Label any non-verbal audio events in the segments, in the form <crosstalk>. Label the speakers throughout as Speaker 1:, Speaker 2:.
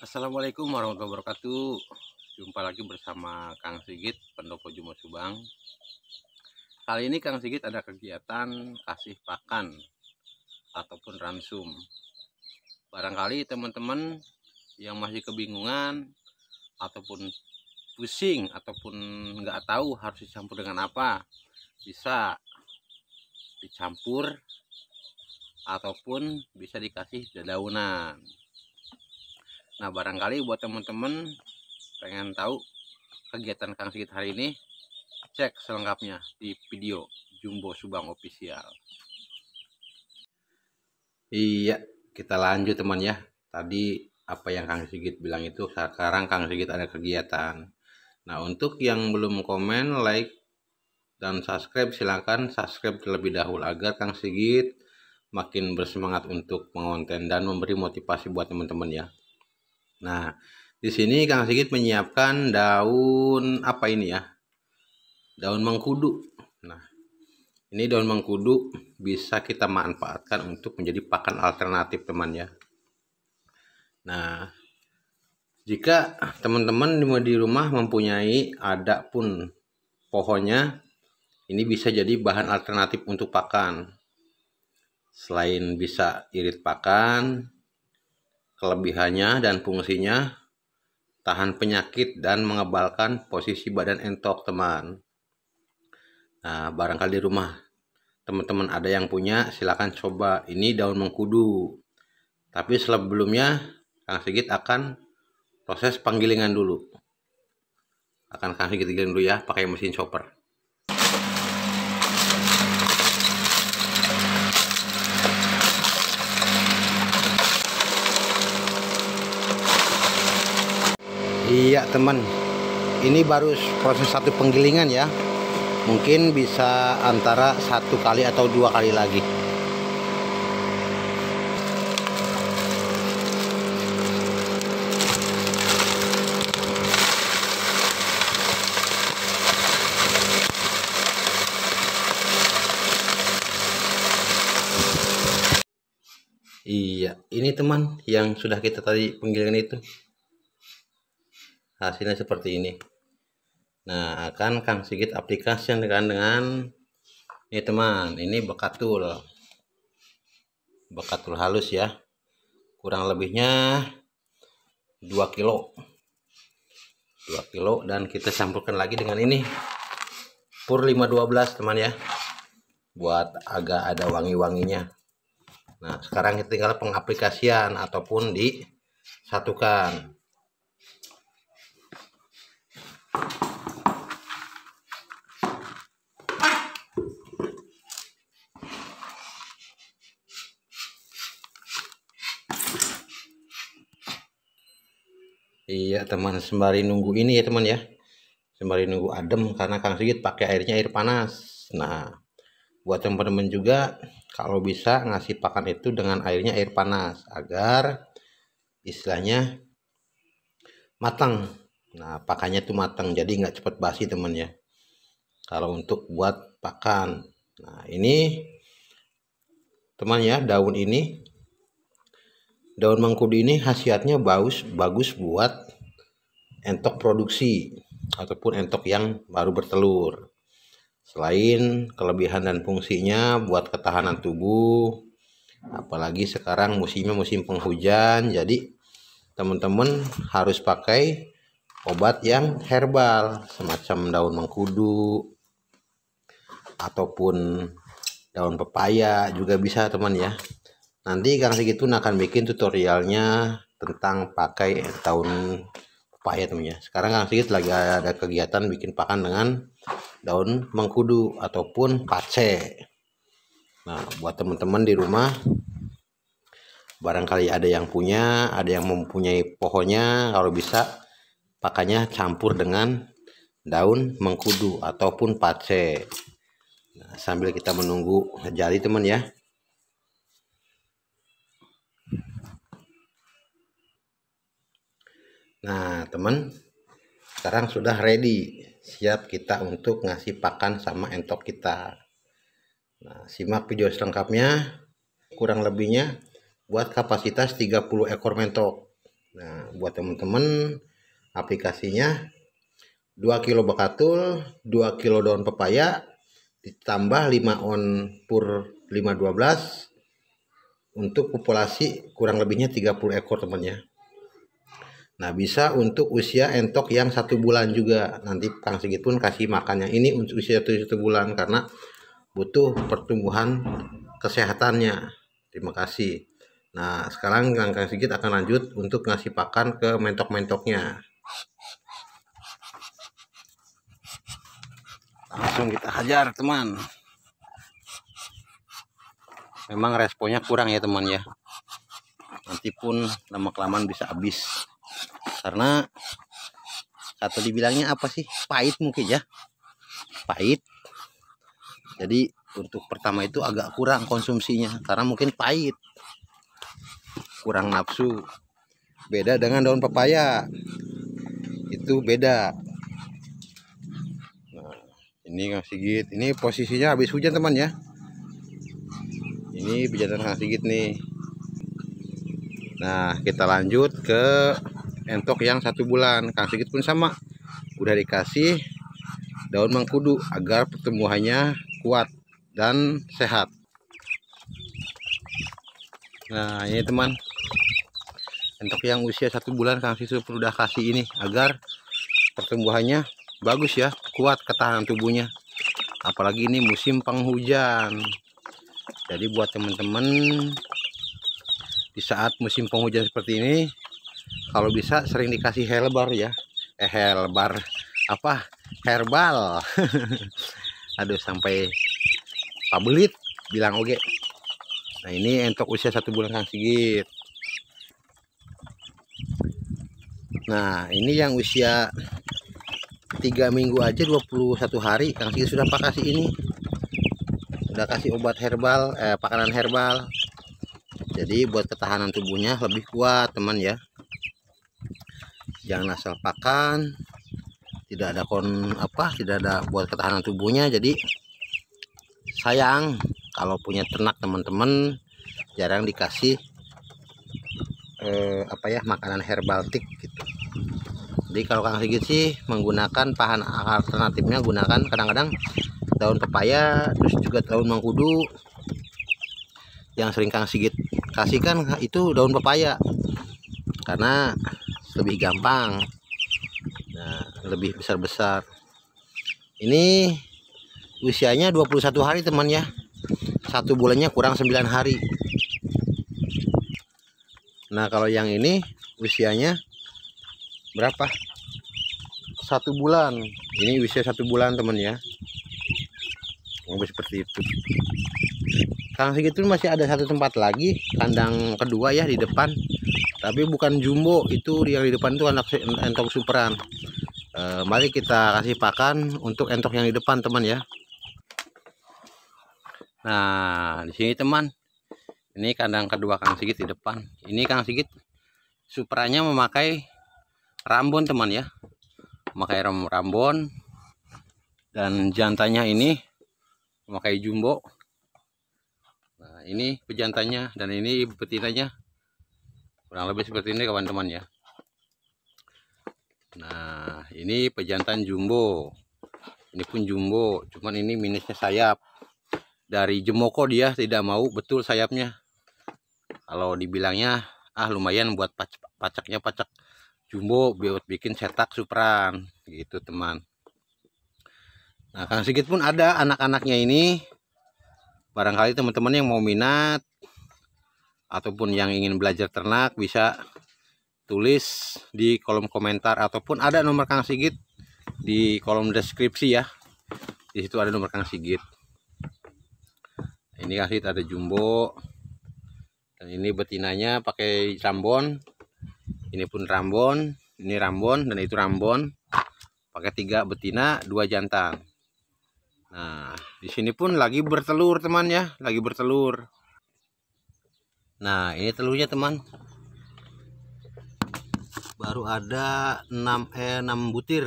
Speaker 1: Assalamualaikum warahmatullahi wabarakatuh Jumpa lagi bersama Kang Sigit Pendopo Jumat Subang Kali ini Kang Sigit ada kegiatan Kasih pakan Ataupun ransum Barangkali teman-teman Yang masih kebingungan Ataupun pusing Ataupun nggak tahu harus dicampur dengan apa Bisa Dicampur Ataupun bisa dikasih dedaunan nah barangkali buat teman-teman pengen tahu kegiatan Kang Sigit hari ini cek selengkapnya di video Jumbo Subang Official iya kita lanjut teman ya tadi apa yang Kang Sigit bilang itu sekarang Kang Sigit ada kegiatan nah untuk yang belum komen like dan subscribe silahkan subscribe terlebih dahulu agar Kang Sigit makin bersemangat untuk mengonten dan memberi motivasi buat teman-teman ya Nah, di sini Kang Sigit menyiapkan daun apa ini ya? Daun mengkudu. Nah, ini daun mengkudu bisa kita manfaatkan untuk menjadi pakan alternatif teman ya. Nah, jika teman-teman di rumah mempunyai ada pun pohonnya, ini bisa jadi bahan alternatif untuk pakan. Selain bisa irit pakan, kelebihannya dan fungsinya, tahan penyakit dan mengebalkan posisi badan entok teman. Nah, barangkali di rumah teman-teman ada yang punya, silahkan coba. Ini daun mengkudu. Tapi sebelumnya, Kang Sigit akan proses penggilingan dulu. Akan Kang Sigit giling dulu ya, pakai mesin chopper. Iya teman Ini baru proses satu penggilingan ya Mungkin bisa antara satu kali atau dua kali lagi Iya, ini teman yang sudah kita tadi penggilingan itu hasilnya seperti ini nah akan Kang Sigit aplikasikan dengan dengan ini teman ini bekatul bekatul halus ya kurang lebihnya 2 kilo 2 kilo dan kita campurkan lagi dengan ini pur 512 teman ya buat agak ada wangi-wanginya nah sekarang kita tinggal pengaplikasian ataupun disatukan Iya teman sembari nunggu ini ya teman ya sembari nunggu adem karena Kang Sigit pakai airnya air panas. Nah buat teman-teman juga kalau bisa ngasih pakan itu dengan airnya air panas agar istilahnya matang Nah, pakannya tuh matang, jadi nggak cepat basi teman ya. Kalau untuk buat pakan. Nah, ini teman ya, daun ini. Daun mangkudu ini khasiatnya bagus, bagus buat entok produksi ataupun entok yang baru bertelur. Selain kelebihan dan fungsinya buat ketahanan tubuh, apalagi sekarang musimnya musim penghujan, jadi teman-teman harus pakai obat yang herbal semacam daun mengkudu ataupun daun pepaya juga bisa teman ya nanti Kang Sigitun akan bikin tutorialnya tentang pakai daun pepaya teman ya sekarang Kang Sigit lagi ada kegiatan bikin pakan dengan daun mengkudu ataupun pace nah buat teman-teman di rumah barangkali ada yang punya ada yang mempunyai pohonnya kalau bisa Pakainya campur dengan daun mengkudu ataupun pace. Nah, sambil kita menunggu jadi teman ya. Nah teman, sekarang sudah ready. Siap kita untuk ngasih pakan sama entok kita. Nah, simak video selengkapnya. Kurang lebihnya buat kapasitas 30 ekor mentok. Nah, buat teman-teman aplikasinya 2 kilo bakatul, 2 kilo daun pepaya, ditambah 5 on pur 512 untuk populasi kurang lebihnya 30 ekor temannya. Nah bisa untuk usia entok yang satu bulan juga nanti Kang Sigit pun kasih makannya. Ini untuk usia satu bulan karena butuh pertumbuhan kesehatannya. Terima kasih. Nah sekarang Kang Sigit akan lanjut untuk ngasih pakan ke mentok-mentoknya langsung kita hajar teman memang responnya kurang ya teman ya nanti pun lama kelamaan bisa habis karena atau dibilangnya apa sih pahit mungkin ya pahit jadi untuk pertama itu agak kurang konsumsinya karena mungkin pahit kurang nafsu beda dengan daun pepaya itu beda nah ini Kang Sigit ini posisinya habis hujan teman ya ini bejatan Kang Sigit nih nah kita lanjut ke entok yang satu bulan Kang Sigit pun sama udah dikasih daun mengkudu agar pertumbuhannya kuat dan sehat nah ini teman untuk yang usia satu bulan Kang Sisu udah kasih ini agar pertumbuhannya bagus ya, kuat ketahanan tubuhnya. Apalagi ini musim penghujan. Jadi buat teman-teman di saat musim penghujan seperti ini, kalau bisa sering dikasih helbar ya. Eh helbar apa? Herbal. <laughs> Aduh sampai pabelit bilang oke. Nah ini untuk usia satu bulan Kang Sigit nah ini yang usia 3 minggu aja 21 hari Kang Sigit sudah pakai kasih ini udah kasih obat herbal eh, pakanan herbal jadi buat ketahanan tubuhnya lebih kuat teman ya jangan asal pakan tidak ada kon apa tidak ada buat ketahanan tubuhnya jadi sayang kalau punya ternak teman-teman jarang dikasih eh, apa ya makanan herbaltik gitu jadi kalau Kang Sigit sih menggunakan pahan alternatifnya gunakan kadang-kadang daun pepaya terus juga daun mengkudu yang sering Kang Sigit kasihkan itu daun pepaya karena lebih gampang nah, lebih besar-besar ini usianya 21 hari teman ya satu bulannya kurang 9 hari nah kalau yang ini usianya berapa satu bulan ini usia satu bulan temen ya mau seperti itu kandang segitu masih ada satu tempat lagi kandang kedua ya di depan tapi bukan jumbo itu yang di depan itu anak entok superan e, mari kita kasih pakan untuk entok yang di depan teman ya nah di sini teman ini kandang kedua kang sigit di depan ini kang sigit superanya memakai Rambon teman ya memakai Rambon dan jantannya ini memakai jumbo nah ini pejantannya dan ini betinanya kurang lebih seperti ini kawan-teman ya nah ini pejantan jumbo ini pun jumbo cuman ini minusnya sayap dari jemoko dia tidak mau betul sayapnya kalau dibilangnya ah lumayan buat pacak, pacaknya pacak jumbo buat bikin cetak supran gitu teman nah Kang Sigit pun ada anak-anaknya ini barangkali teman-teman yang mau minat ataupun yang ingin belajar ternak bisa tulis di kolom komentar ataupun ada nomor Kang Sigit di kolom deskripsi ya di situ ada nomor Kang Sigit ini Kang Sigit ada jumbo dan ini betinanya pakai sambon ini pun rambon ini rambon dan itu rambon pakai tiga betina dua jantan nah di sini pun lagi bertelur teman ya lagi bertelur nah ini telurnya teman baru ada 6 eh 6 butir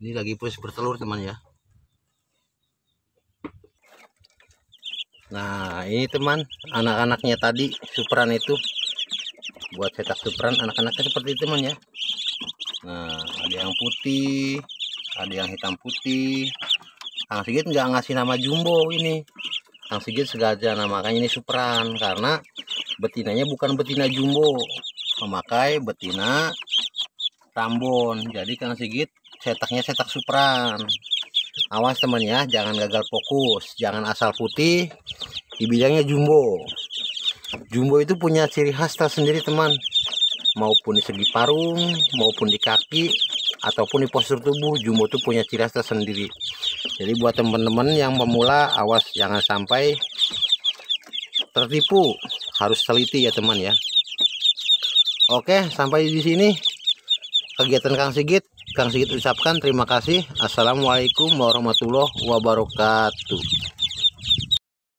Speaker 1: ini lagi pus bertelur teman ya nah ini teman anak-anaknya tadi superan itu buat cetak superan anak-anaknya seperti itu teman ya nah ada yang putih ada yang hitam putih Kang Sigit nggak ngasih nama jumbo ini Kang Sigit sengaja namakan ini superan karena betinanya bukan betina jumbo memakai betina Tambon jadi Kang Sigit cetaknya cetak superan awas teman ya jangan gagal fokus jangan asal putih dibilangnya jumbo Jumbo itu punya ciri khas tersendiri teman maupun di segi parung maupun di kaki ataupun di postur tubuh Jumbo itu punya ciri khas tersendiri jadi buat teman-teman yang pemula awas jangan sampai tertipu harus teliti ya teman ya oke sampai di sini kegiatan Kang Sigit Kang Sigit ucapkan terima kasih Assalamualaikum warahmatullahi wabarakatuh